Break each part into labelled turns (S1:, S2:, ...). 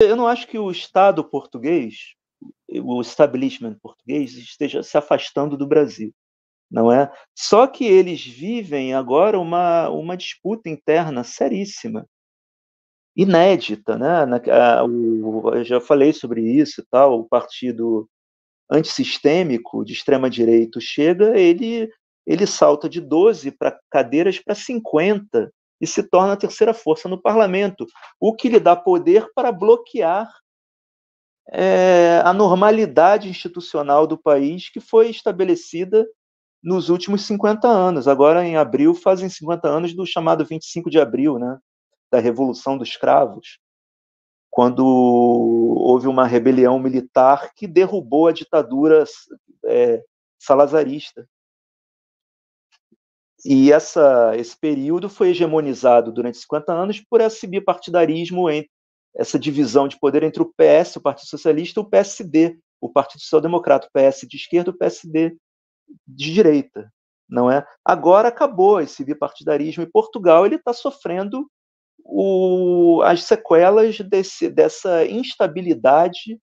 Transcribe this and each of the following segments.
S1: Eu não acho que o Estado português, o establishment português, esteja se afastando do Brasil, não é? Só que eles vivem agora uma, uma disputa interna seríssima, inédita, né? eu já falei sobre isso e tal, o partido antissistêmico de extrema-direita chega, ele, ele salta de 12 para cadeiras para 50 e se torna a terceira força no parlamento, o que lhe dá poder para bloquear é, a normalidade institucional do país que foi estabelecida nos últimos 50 anos. Agora, em abril, fazem 50 anos do chamado 25 de abril, né, da Revolução dos Cravos, quando houve uma rebelião militar que derrubou a ditadura é, salazarista. E essa, esse período foi hegemonizado durante 50 anos por esse bipartidarismo, essa divisão de poder entre o PS, o Partido Socialista, e o PSD, o Partido Social Democrata, o PS de esquerda, o PSD de direita, não é? Agora acabou esse bipartidarismo e Portugal ele está sofrendo o, as sequelas desse, dessa instabilidade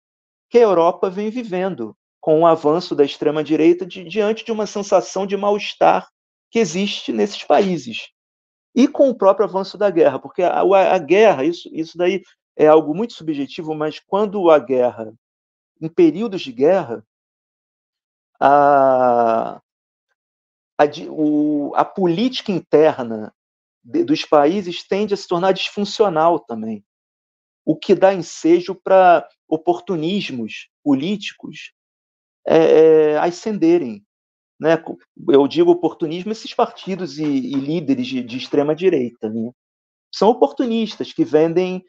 S1: que a Europa vem vivendo com o avanço da extrema direita de, diante de uma sensação de mal estar que existe nesses países. E com o próprio avanço da guerra, porque a, a, a guerra, isso, isso daí é algo muito subjetivo, mas quando a guerra, em períodos de guerra, a, a, o, a política interna de, dos países tende a se tornar disfuncional também, o que dá ensejo para oportunismos políticos é, é, ascenderem né, eu digo oportunismo, esses partidos e, e líderes de, de extrema-direita né, são oportunistas que vendem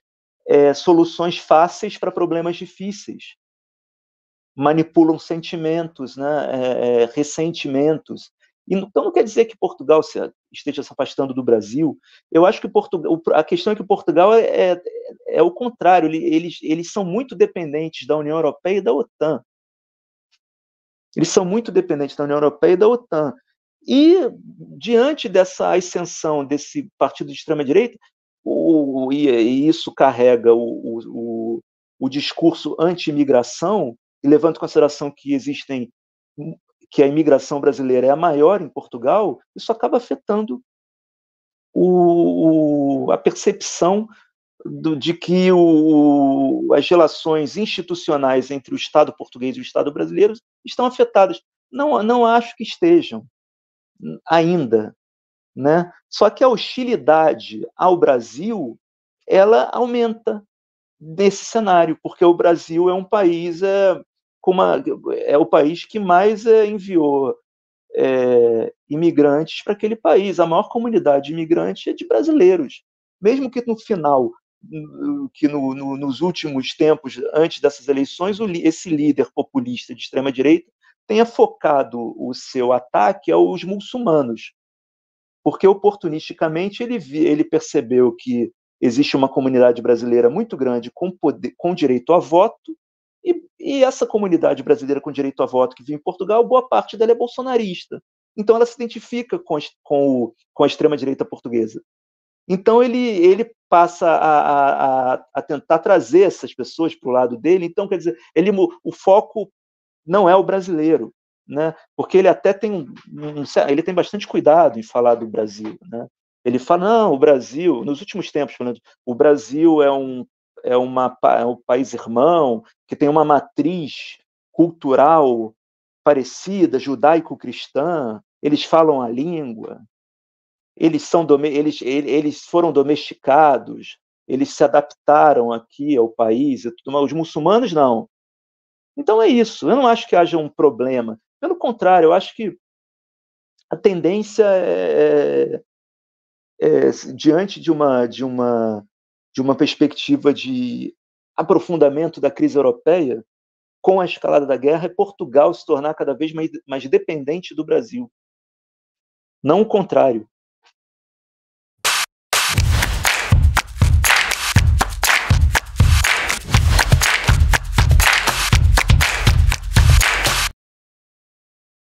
S1: é, soluções fáceis para problemas difíceis, manipulam sentimentos, né, é, é ressentimentos. Então não quer dizer que Portugal esteja se afastando do Brasil. Eu acho que Portugal, a questão é que Portugal é, é, é o contrário. Eles, eles são muito dependentes da União Europeia e da OTAN. Eles são muito dependentes da União Europeia e da OTAN. E, diante dessa ascensão desse partido de extrema-direita, e, e, isso carrega o, o, o discurso anti-imigração, e levando em consideração que existem que a imigração brasileira é a maior em Portugal, isso acaba afetando o, a percepção do, de que o, as relações institucionais entre o Estado português e o Estado brasileiro estão afetadas. Não, não acho que estejam ainda, né? Só que a hostilidade ao Brasil ela aumenta nesse cenário, porque o Brasil é um país é, uma, é o país que mais é, enviou é, imigrantes para aquele país. A maior comunidade imigrante é de brasileiros. Mesmo que no final que no, no, nos últimos tempos, antes dessas eleições, esse líder populista de extrema-direita tenha focado o seu ataque aos muçulmanos, porque oportunisticamente ele, ele percebeu que existe uma comunidade brasileira muito grande com, poder, com direito a voto, e, e, essa comunidade brasileira com direito a voto que vive em Portugal, boa parte dela é bolsonarista. Então ela se identifica com, com, com a extrema-direita portuguesa. Então ele, ele passa a, a, a tentar trazer essas pessoas para o lado dele. Então, quer dizer, ele, o foco não é o brasileiro, né? Porque ele até tem um, ele tem bastante cuidado em falar do Brasil, né? Ele fala não, o Brasil, nos últimos tempos falando, o Brasil é um é, uma, é um país irmão que tem uma matriz cultural parecida, judaico-cristã. Eles falam a língua, eles, são, eles, eles foram domesticados, eles se adaptaram aqui ao país e tudo mais. Os muçulmanos não. Então é isso. Eu não acho que haja um problema. Pelo contrário, eu acho que a tendência é, é, é diante de uma de uma de uma perspectiva de aprofundamento da crise europeia com a escalada da guerra é Portugal se tornar cada vez mais, mais dependente do Brasil. Não o contrário.